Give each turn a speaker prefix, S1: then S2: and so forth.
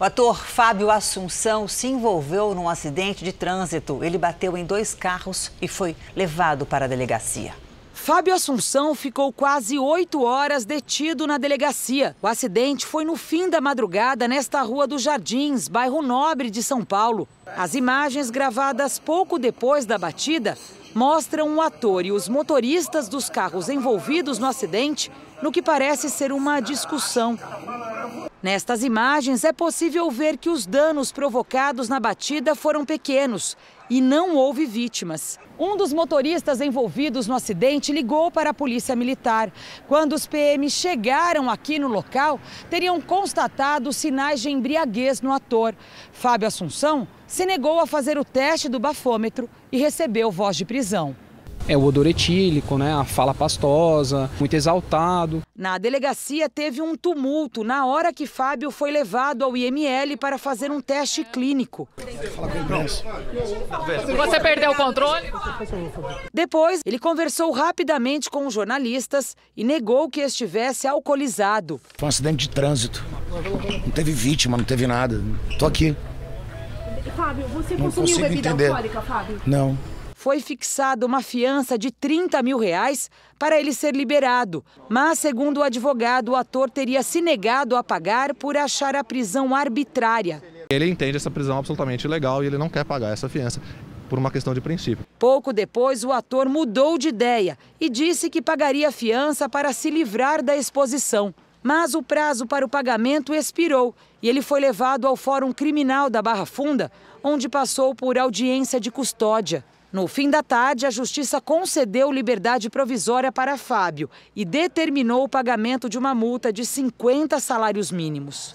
S1: O ator Fábio Assunção se envolveu num acidente de trânsito. Ele bateu em dois carros e foi levado para a delegacia. Fábio Assunção ficou quase oito horas detido na delegacia. O acidente foi no fim da madrugada nesta Rua dos Jardins, bairro Nobre de São Paulo. As imagens gravadas pouco depois da batida mostram o ator e os motoristas dos carros envolvidos no acidente no que parece ser uma discussão. Nestas imagens é possível ver que os danos provocados na batida foram pequenos e não houve vítimas. Um dos motoristas envolvidos no acidente ligou para a polícia militar. Quando os PM chegaram aqui no local, teriam constatado sinais de embriaguez no ator. Fábio Assunção se negou a fazer o teste do bafômetro e recebeu voz de prisão é o odor etílico, né, a fala pastosa, muito exaltado. Na delegacia teve um tumulto na hora que Fábio foi levado ao IML para fazer um teste clínico. Você perdeu o controle? Depois, ele conversou rapidamente com os jornalistas e negou que estivesse alcoolizado. Foi um acidente de trânsito. Não teve vítima, não teve nada. Tô aqui. Fábio, você não consumiu bebida entender. alcoólica, Fábio? Não foi fixada uma fiança de 30 mil reais para ele ser liberado. Mas, segundo o advogado, o ator teria se negado a pagar por achar a prisão arbitrária. Ele entende essa prisão absolutamente ilegal e ele não quer pagar essa fiança por uma questão de princípio. Pouco depois, o ator mudou de ideia e disse que pagaria a fiança para se livrar da exposição. Mas o prazo para o pagamento expirou e ele foi levado ao Fórum Criminal da Barra Funda, onde passou por audiência de custódia. No fim da tarde, a justiça concedeu liberdade provisória para Fábio e determinou o pagamento de uma multa de 50 salários mínimos.